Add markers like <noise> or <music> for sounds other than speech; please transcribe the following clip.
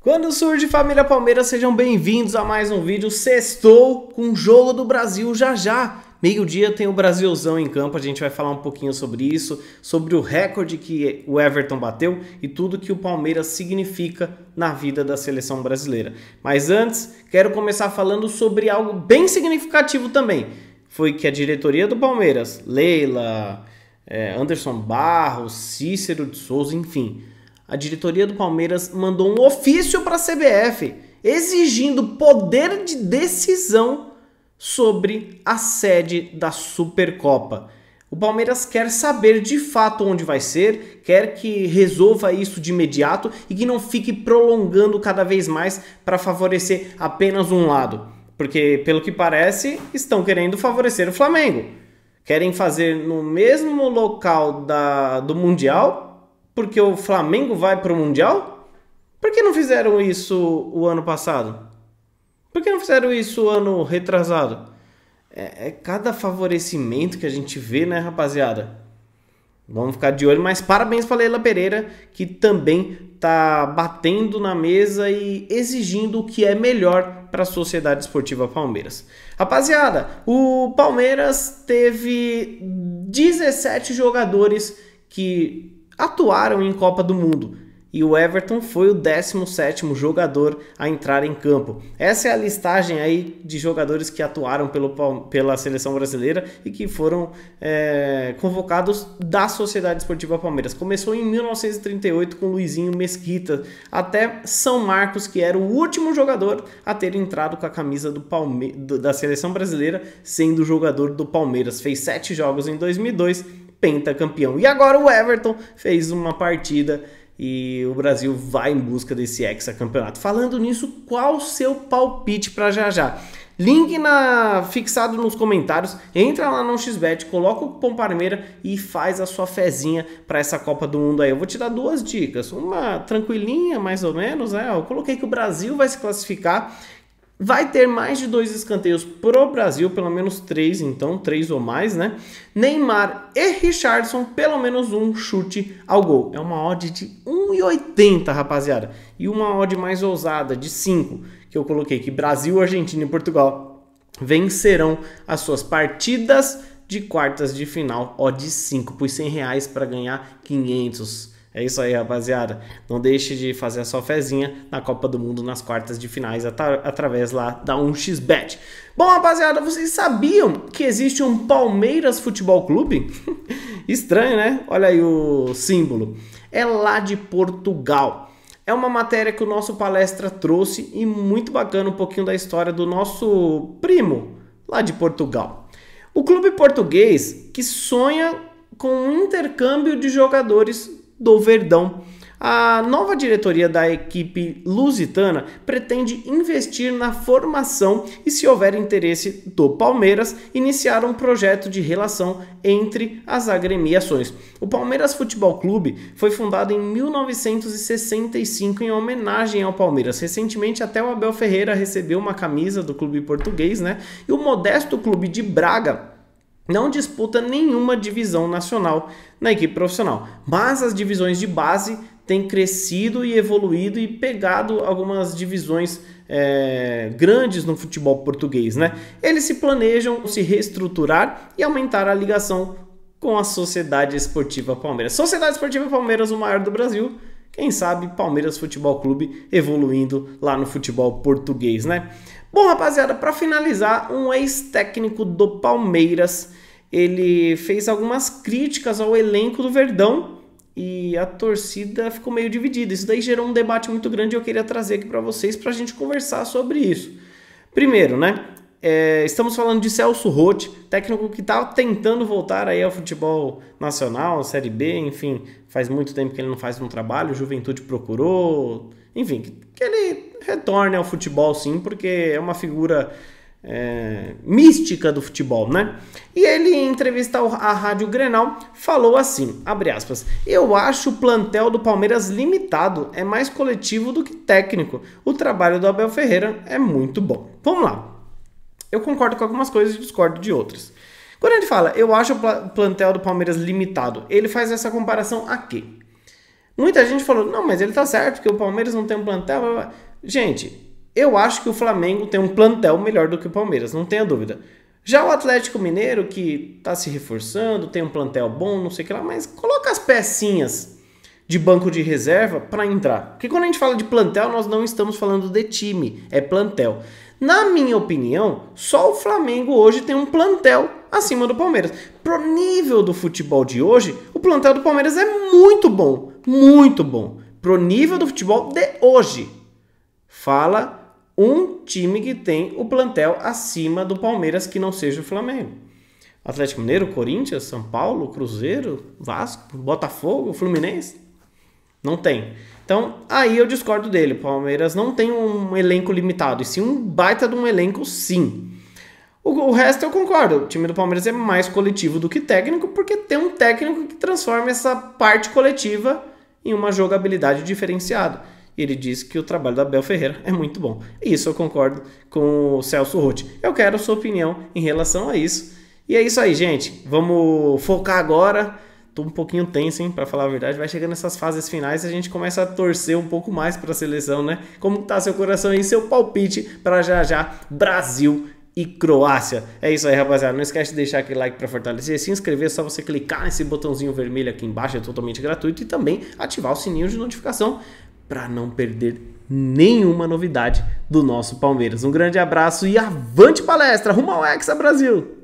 Quando surge família Palmeiras, sejam bem-vindos a mais um vídeo Sextou com o Jogo do Brasil já já. Meio-dia tem o Brasilzão em campo, a gente vai falar um pouquinho sobre isso, sobre o recorde que o Everton bateu e tudo que o Palmeiras significa na vida da seleção brasileira. Mas antes, quero começar falando sobre algo bem significativo também. Foi que a diretoria do Palmeiras, Leila, eh, Anderson Barros, Cícero de Souza, enfim, a diretoria do Palmeiras mandou um ofício para a CBF exigindo poder de decisão sobre a sede da Supercopa. O Palmeiras quer saber de fato onde vai ser, quer que resolva isso de imediato e que não fique prolongando cada vez mais para favorecer apenas um lado. Porque, pelo que parece, estão querendo favorecer o Flamengo. Querem fazer no mesmo local da, do Mundial porque o Flamengo vai para o Mundial? Por que não fizeram isso o ano passado? Por que não fizeram isso o ano retrasado? É, é cada favorecimento que a gente vê, né, rapaziada? Vamos ficar de olho, mas parabéns para Leila Pereira, que também tá batendo na mesa e exigindo o que é melhor para a Sociedade Esportiva Palmeiras. Rapaziada, o Palmeiras teve 17 jogadores que atuaram em Copa do Mundo. E o Everton foi o 17º jogador a entrar em campo. Essa é a listagem aí de jogadores que atuaram pelo, pela seleção brasileira e que foram é, convocados da Sociedade Esportiva Palmeiras. Começou em 1938 com Luizinho Mesquita, até São Marcos, que era o último jogador a ter entrado com a camisa do Palme da seleção brasileira, sendo jogador do Palmeiras. Fez sete jogos em 2002 pentacampeão. E agora o Everton fez uma partida e o Brasil vai em busca desse hexacampeonato. Falando nisso, qual o seu palpite para já já? Link na, fixado nos comentários, entra lá no XBet, coloca o cupom Parmeira e faz a sua fezinha para essa Copa do Mundo aí. Eu vou te dar duas dicas, uma tranquilinha mais ou menos, né? Eu coloquei que o Brasil vai se classificar Vai ter mais de dois escanteios pro Brasil, pelo menos três, então, três ou mais, né? Neymar e Richardson, pelo menos um chute ao gol. É uma odd de 1,80, rapaziada. E uma odd mais ousada, de 5, que eu coloquei, que Brasil, Argentina e Portugal vencerão as suas partidas de quartas de final, odd 5, por 100 reais para ganhar 500 é isso aí, rapaziada. Não deixe de fazer a sua fezinha na Copa do Mundo nas quartas de finais através lá da 1xBet. Bom, rapaziada, vocês sabiam que existe um Palmeiras Futebol Clube? <laughs> Estranho, né? Olha aí o símbolo. É lá de Portugal. É uma matéria que o nosso palestra trouxe e muito bacana um pouquinho da história do nosso primo lá de Portugal. O clube português que sonha com um intercâmbio de jogadores do Verdão. A nova diretoria da equipe lusitana pretende investir na formação e, se houver interesse do Palmeiras, iniciar um projeto de relação entre as agremiações. O Palmeiras Futebol Clube foi fundado em 1965 em homenagem ao Palmeiras. Recentemente, até o Abel Ferreira recebeu uma camisa do clube português, né? E o modesto clube de Braga não disputa nenhuma divisão nacional na equipe profissional, mas as divisões de base têm crescido e evoluído e pegado algumas divisões é, grandes no futebol português, né? Eles se planejam se reestruturar e aumentar a ligação com a Sociedade Esportiva Palmeiras. Sociedade Esportiva Palmeiras, o maior do Brasil, quem sabe Palmeiras Futebol Clube evoluindo lá no futebol português, né? Bom, rapaziada, para finalizar, um ex-técnico do Palmeiras, ele fez algumas críticas ao elenco do Verdão e a torcida ficou meio dividida. Isso daí gerou um debate muito grande e eu queria trazer aqui para vocês para a gente conversar sobre isso. Primeiro, né? É, estamos falando de Celso Roth, técnico que está tentando voltar aí ao futebol nacional, Série B, enfim, faz muito tempo que ele não faz um trabalho, Juventude procurou, enfim, que ele retorne ao futebol sim, porque é uma figura é, mística do futebol, né? E ele, em entrevista à Rádio Grenal, falou assim, abre aspas, eu acho o plantel do Palmeiras limitado, é mais coletivo do que técnico. O trabalho do Abel Ferreira é muito bom. Vamos lá. Eu concordo com algumas coisas e discordo de outras. Quando ele fala, eu acho o plantel do Palmeiras limitado, ele faz essa comparação aqui. Muita gente falou, não, mas ele tá certo, porque o Palmeiras não tem um plantel. Blá, blá. Gente, eu acho que o Flamengo tem um plantel melhor do que o Palmeiras, não tenha dúvida. Já o Atlético Mineiro, que tá se reforçando, tem um plantel bom, não sei o que lá, mas coloca as pecinhas de banco de reserva para entrar. Porque quando a gente fala de plantel, nós não estamos falando de time, é plantel. Na minha opinião, só o Flamengo hoje tem um plantel acima do Palmeiras. Pro nível do futebol de hoje, o plantel do Palmeiras é muito bom, muito bom. Pro nível do futebol de hoje, Fala um time que tem o plantel acima do Palmeiras que não seja o Flamengo. Atlético Mineiro, Corinthians, São Paulo, Cruzeiro, Vasco, Botafogo, Fluminense? Não tem. Então, aí eu discordo dele. Palmeiras não tem um elenco limitado, e sim um baita de um elenco, sim. O, o, resto eu concordo. O time do Palmeiras é mais coletivo do que técnico, porque tem um técnico que transforma essa parte coletiva em uma jogabilidade diferenciada ele diz que o trabalho da Bel Ferreira é muito bom. Isso eu concordo com o Celso Roth. Eu quero a sua opinião em relação a isso. E é isso aí, gente. Vamos focar agora. Tô um pouquinho tenso, hein, para falar a verdade. Vai chegando essas fases finais, e a gente começa a torcer um pouco mais para a seleção, né? Como tá seu coração aí, seu palpite para já já Brasil e Croácia. É isso aí, rapaziada. Não esquece de deixar aquele like para fortalecer, se inscrever, é só você clicar nesse botãozinho vermelho aqui embaixo, é totalmente gratuito e também ativar o sininho de notificação para não perder nenhuma novidade do nosso Palmeiras. Um grande abraço e avante palestra! Rumo ao Hexa Brasil!